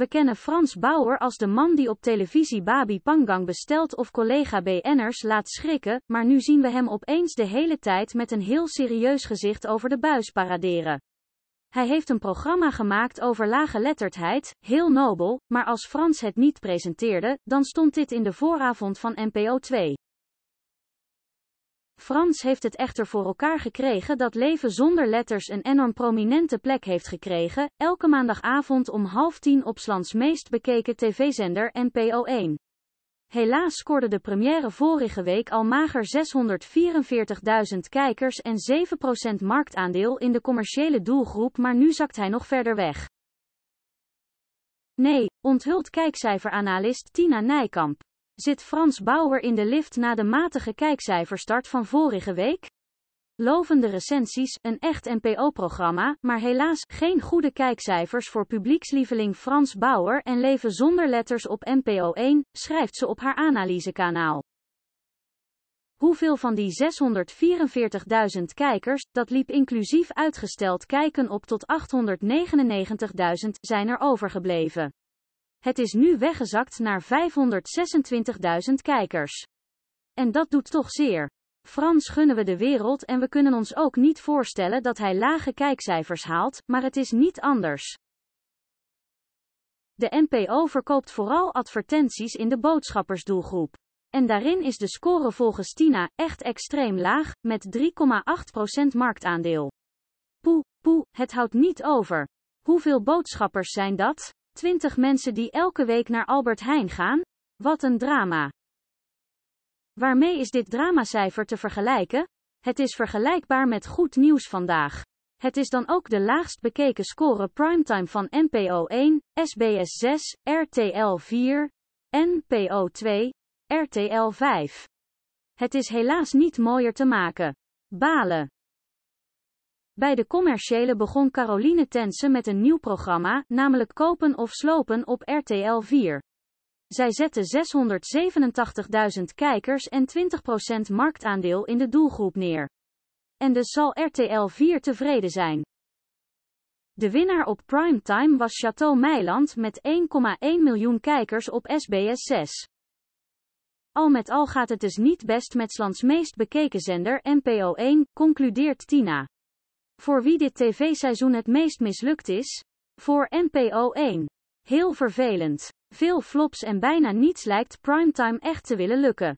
We kennen Frans Bauer als de man die op televisie Babi Pangang bestelt of collega BN'ers laat schrikken, maar nu zien we hem opeens de hele tijd met een heel serieus gezicht over de buis paraderen. Hij heeft een programma gemaakt over lage letterdheid, heel nobel, maar als Frans het niet presenteerde, dan stond dit in de vooravond van NPO 2. Frans heeft het echter voor elkaar gekregen dat Leven zonder letters een enorm prominente plek heeft gekregen, elke maandagavond om half tien op Slans meest bekeken tv-zender NPO1. Helaas scoorde de première vorige week al mager 644.000 kijkers en 7% marktaandeel in de commerciële doelgroep, maar nu zakt hij nog verder weg. Nee, onthult kijkcijferanalist Tina Nijkamp. Zit Frans Bauer in de lift na de matige kijkcijferstart van vorige week? Lovende recensies, een echt NPO-programma, maar helaas geen goede kijkcijfers voor publiekslieveling Frans Bauer en leven zonder letters op NPO 1, schrijft ze op haar analysekanaal. Hoeveel van die 644.000 kijkers, dat liep inclusief uitgesteld kijken op tot 899.000, zijn er overgebleven? Het is nu weggezakt naar 526.000 kijkers. En dat doet toch zeer. Frans gunnen we de wereld en we kunnen ons ook niet voorstellen dat hij lage kijkcijfers haalt, maar het is niet anders. De NPO verkoopt vooral advertenties in de boodschappersdoelgroep. En daarin is de score volgens Tina echt extreem laag, met 3,8% marktaandeel. Poe, poe, het houdt niet over. Hoeveel boodschappers zijn dat? 20 mensen die elke week naar Albert Heijn gaan? Wat een drama. Waarmee is dit dramacijfer te vergelijken? Het is vergelijkbaar met goed nieuws vandaag. Het is dan ook de laagst bekeken score primetime van NPO 1, SBS 6, RTL 4, NPO 2, RTL 5. Het is helaas niet mooier te maken. Balen. Bij de commerciële begon Caroline Tensen met een nieuw programma, namelijk Kopen of Slopen op RTL 4. Zij zette 687.000 kijkers en 20% marktaandeel in de doelgroep neer. En dus zal RTL 4 tevreden zijn. De winnaar op primetime was Chateau Meiland met 1,1 miljoen kijkers op SBS 6. Al met al gaat het dus niet best met slans meest bekeken zender NPO 1, concludeert Tina. Voor wie dit tv-seizoen het meest mislukt is? Voor NPO 1. Heel vervelend. Veel flops en bijna niets lijkt primetime echt te willen lukken.